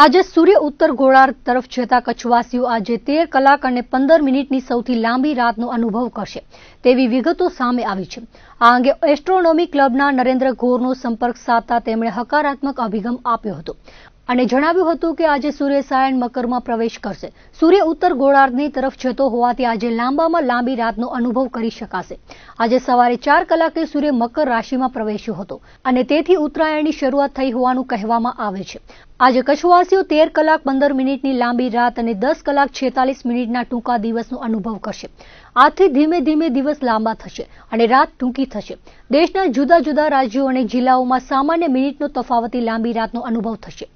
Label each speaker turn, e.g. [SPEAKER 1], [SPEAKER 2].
[SPEAKER 1] આજે સૂર્ય ઉત્તર ગોળાર્ધ તરફ જતા કચ્છવાસીઓ આજે તેર કલાક અને પંદર મિનિટની સૌથી લાંબી રાતનો અનુભવ કરશે તેવી વિગતો સામે આવી છે આ અંગે એસ્ટ્રોનોમી ક્લબના નરેન્દ્ર ઘોરનો સંપર્ક સાધતા તેમણે હકારાત્મક અભિગમ આપ્યો હતો અને જણાવ્યું હતું કે આજે સૂર્ય સાયણ મકરમાં પ્રવેશ કરશે સૂર્ય ઉત્તર ગોળાર્ધની તરફ જતો હોવાથી આજે લાંબામાં લાંબી રાતનો અનુભવ કરી શકાશે આજે સવારે ચાર કલાકે સૂર્ય મકર રાશિમાં પ્રવેશ્યો હતો અને તેથી ઉત્તરાયણની શરૂઆત થઈ હોવાનું કહેવામાં આવે છે આજે કચ્છવાસીઓ તેર કલાક પંદર મિનિટની લાંબી રાત અને દસ કલાક છેતાલીસ મિનિટના ટૂંકા દિવસનો અનુભવ કરશે આથી ધીમે ધીમે દિવસ લાંબા થશે અને રાત ટૂંકી થશે દેશના જુદા જુદા રાજ્યો અને જિલ્લાઓમાં સામાન્ય મિનિટનો તફાવતી લાંબી રાતનો અનુભવ થશે